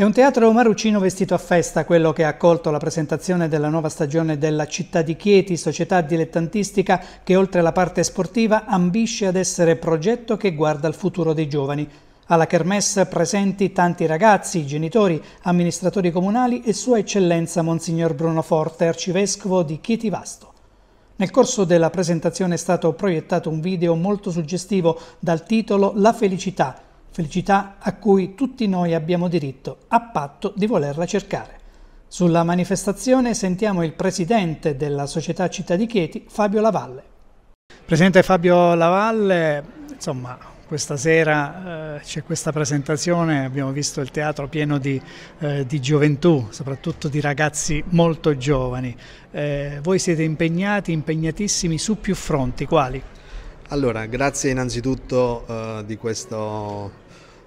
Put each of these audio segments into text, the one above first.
È un teatro omarucino vestito a festa quello che ha accolto la presentazione della nuova stagione della Città di Chieti, società dilettantistica che oltre alla parte sportiva ambisce ad essere progetto che guarda al futuro dei giovani. Alla Kermesse presenti tanti ragazzi, genitori, amministratori comunali e Sua Eccellenza Monsignor Bruno Forte, arcivescovo di Chieti Vasto. Nel corso della presentazione è stato proiettato un video molto suggestivo dal titolo La felicità, felicità a cui tutti noi abbiamo diritto, a patto di volerla cercare. Sulla manifestazione sentiamo il presidente della società Città di Chieti, Fabio Lavalle. Presidente Fabio Lavalle, insomma, questa sera eh, c'è questa presentazione, abbiamo visto il teatro pieno di, eh, di gioventù, soprattutto di ragazzi molto giovani. Eh, voi siete impegnati, impegnatissimi su più fronti, quali? Allora, grazie innanzitutto eh, di questo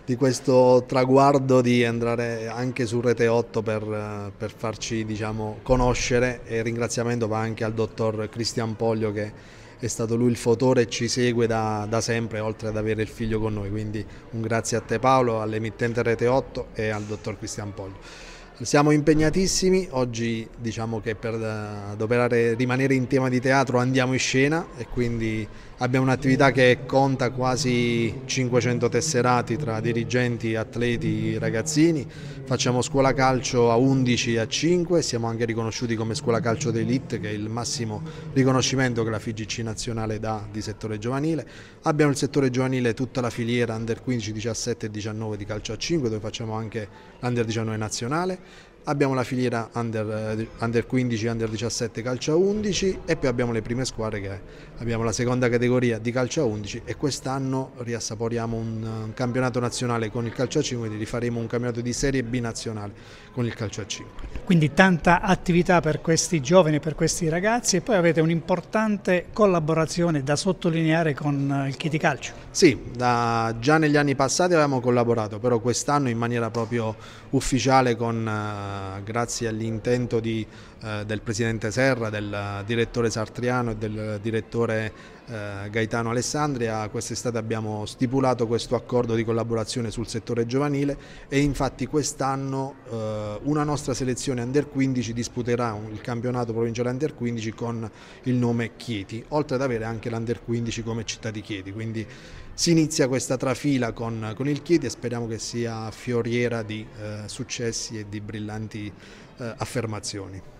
di questo traguardo di andare anche su Rete 8 per, per farci diciamo, conoscere e il ringraziamento va anche al dottor Cristian Poglio che è stato lui il fotore e ci segue da, da, sempre oltre ad avere il figlio con noi quindi un grazie a te Paolo, all'emittente Rete 8 e al dottor Cristian Poglio. Siamo impegnatissimi, oggi diciamo che per adoperare, rimanere in tema di teatro andiamo in scena e quindi Abbiamo un'attività che conta quasi 500 tesserati tra dirigenti, atleti, ragazzini. Facciamo scuola calcio a 11 e a 5, siamo anche riconosciuti come scuola calcio d'elite che è il massimo riconoscimento che la FIGC nazionale dà di settore giovanile. Abbiamo il settore giovanile tutta la filiera under 15, 17 e 19 di calcio a 5 dove facciamo anche l'under 19 nazionale abbiamo la filiera under, under, 15, under 17 calcio a 11 e poi abbiamo le prime squadre che abbiamo la seconda categoria di calcio a 11 e quest'anno riassaporiamo un, campionato nazionale con il calcio a 5 quindi rifaremo un campionato di serie B nazionale con il calcio a 5. Quindi tanta attività per questi giovani, per questi ragazzi e poi avete un'importante collaborazione da sottolineare con eh, il Chiti Calcio. Sì, da, già negli anni passati avevamo collaborato però quest'anno in maniera proprio ufficiale con eh, grazie all'intento di, eh, del Presidente Serra, del direttore Sartriano e del direttore eh, Gaetano Alessandria, quest'estate abbiamo stipulato questo accordo di collaborazione sul settore giovanile e infatti quest'anno eh, una nostra selezione under 15 disputerà il campionato provinciale under 15 con il nome Chieti, oltre ad avere anche l'under 15 come città di Chieti, quindi si inizia questa trafila con, con il Chieti e speriamo che sia fioriera di eh, successi e di brillanti importanti eh, affermazioni.